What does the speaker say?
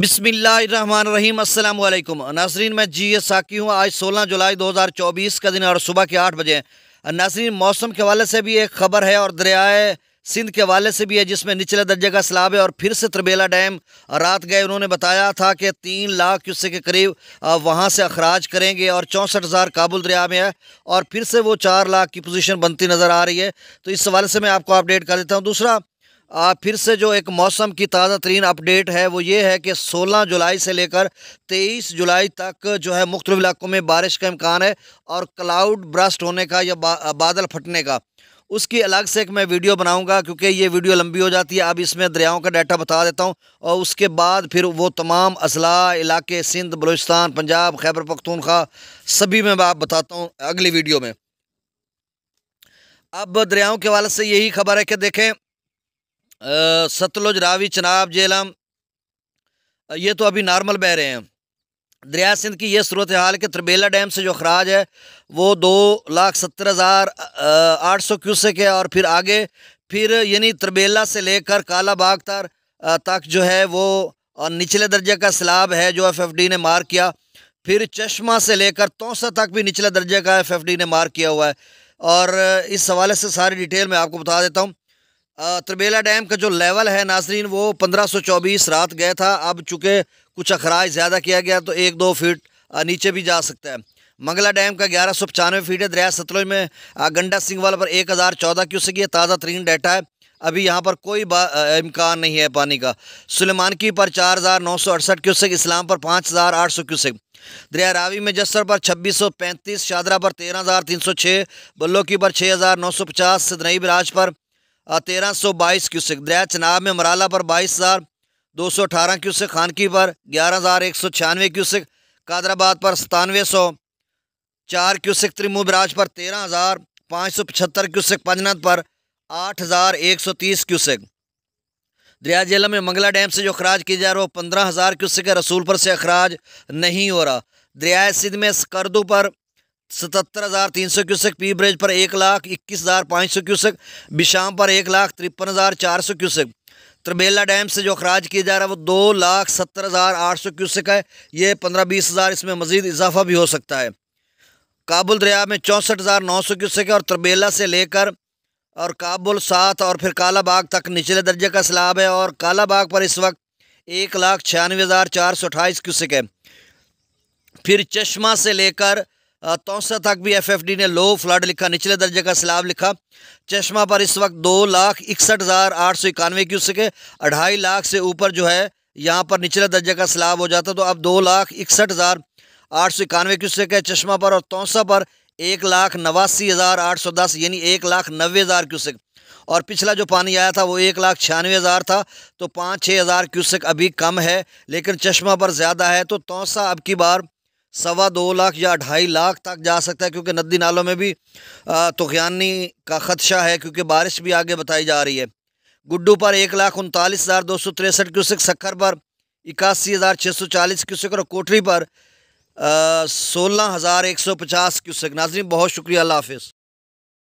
रहीम अल्लाम नासरीन मैं G S साकी हूँ आज 16 जुलाई 2024 का दिन है और सुबह के 8 बजे नासरीन मौसम के हवाले से भी एक खबर है और दरियाए सिंध के हवाले से भी है जिसमें निचले दर्जे का सलाब है और फिर से त्रिबेला डैम रात गए उन्होंने बताया था कि तीन लाख क्यूसे के करीब वहाँ से अखराज करेंगे और चौंसठ हज़ार काबुल दरिया में है और फिर से वो चार लाख की पोजीशन बनती नज़र आ रही है तो इस हवाले से मैं आपको अपडेट कर देता हूँ दूसरा आ, फिर से जो एक मौसम की ताज़ा तरीन अपडेट है वो ये है कि 16 जुलाई से लेकर 23 जुलाई तक जो है मुख्तु इलाकों में बारिश का इम्कान है और क्लाउड ब्रस्ट होने का या बा, बादल फटने का उसकी अलग से एक मैं वीडियो बनाऊंगा क्योंकि ये वीडियो लंबी हो जाती है अब इसमें दरियाओं का डाटा बता देता हूं और उसके बाद फिर वो तमाम अजला इलाके सिंध बलोचिस्तान पंजाब खैबर पखतूनखा सभी में आप बताता हूँ अगली वीडियो में अब दरियाओं के हवाले से यही खबर है कि देखें सतलुज रावी चनाब जेलम ये तो अभी नॉर्मल बह रहे हैं दरिया सिंध की यह सूरत हाल के त्रिबेला डैम से जो अखराज है वो दो लाख सत्तर हज़ार आठ सौ क्यूसेक है और फिर आगे फिर यानी त्रिबेला से लेकर काला बाग तार तक जो है वो और निचले दर्जे का सैलाब है जो एफएफडी ने मार किया फिर चश्मा से लेकर तोसा तक भी निचले दर्जे का एफएफडी ने मार किया हुआ है और इस हवाले से सारी डिटेल मैं आपको बता देता हूँ त्रिबेला डैम का जो लेवल है नाजरीन वो 1524 रात गया था अब चूँकि कुछ अखराज ज़्यादा किया गया तो एक दो फीट नीचे भी जा सकता है मंगला डैम का ग्यारह सौ पचानवे फीट है दरिया सतलुज में गंडा सिंह वाला पर एक हज़ार चौदह क्यूसिक ये ताज़ा तरीन डाटा है अभी यहाँ पर कोई इम्कान नहीं है पानी का सुलेमान की पर चार हज़ार नौ सौ अड़सठ क्यूसिक इस्लाम पर पाँच हज़ार आठ सौ क्यूसिक दरिया रावी में जस्सर पर छब्बीस सौ पैंतीस शादरा पर तेरह हज़ार तीन सौ छः बल्लोकी पर छः हज़ार नौ सौ पचास सिदनई बराज पर तेरह सौ बाईस क्यूसिक दरिया चनाब में मराला पर बाईस हज़ार दो सौ अठारह क्यूसिक खानकी पर ग्यारह हज़ार एक सौ छियानवे क्यूसिक कादराबाद पर सतानवे सौ चार क्यूसिक त्रिमू बराज पर तेरह हज़ार पाँच सौ पचहत्तर क्यूसिक पंजनाथ पर आठ हज़ार एक सौ तीस क्यूसिक दरिया जिला में मंगला डैम से जो अखराज किया जा रहा है वो पंद्रह हज़ार क्यूसिक रसूलपुर से अखराज नहीं हो रहा दरियाए सिंध में स्कर्दू पर सतहत्तर हज़ार तीन सौ क्यूसक पी ब्रेज पर एक लाख इक्कीस हज़ार पाँच सौ क्यूसक बिशाम पर एक लाख तिरपन हज़ार चार सौ क्यूसक त्रिबेला डैम से जो अखराज किया जा रहा है वो दो लाख सत्तर हज़ार आठ सौ क्यूसक है ये पंद्रह बीस हज़ार इसमें मज़ीद इजाफा भी हो सकता है काबुल दरिया में चौंसठ हज़ार नौ सौ क्यूसक है और त्रिबेला से लेकर और काबुल सात और फिर काला बाग तक निचले दर्जे का सैलाब है और काला बाग पर इस वक्त एक लाख छियानवे हज़ार चार सौ अट्ठाईस क्यूसक है फिर चश्मा से लेकर तोसा तक भी एफएफडी ने लो फ्लड लिखा निचले दर्जे का सैलाब लिखा चश्मा पर इस वक्त दो लाख इकसठ हज़ार आठ सौ इक्यानवे क्यूसिक है अढ़ाई लाख से ऊपर जो है यहाँ पर निचले दर्जे का सैलाब हो जाता तो अब दो लाख इकसठ हज़ार आठ सौ इक्यानवे क्यूसिक है चश्मा पर और तोसा पर एक लाख नवासी हज़ार आठ सौ दस यानी एक लाख नबे हज़ार क्यूसेक और पिछला जो पानी आया था वो एक लाख छियानवे हज़ार था तो पाँच छः हज़ार क्यूसेक अभी कम है लेकिन चश्मा पर ज़्यादा है तो तोसा अब की बार सवा दो लाख या ढाई लाख तक जा सकता है क्योंकि नदी नालों में भी तुगानी का ख़दशा है क्योंकि बारिश भी आगे बताई जा रही है गुड्डू पर एक लाख उनतालीस हज़ार दो सौ तिरसठ क्यूसिक सक्खर पर इक्यासी हज़ार छः सौ चालीस क्यूसिक और कोटरी पर सोलह हज़ार एक सौ पचास क्यूसिक नाजरीन बहुत शुक्रिया अल्लाह हाफिज़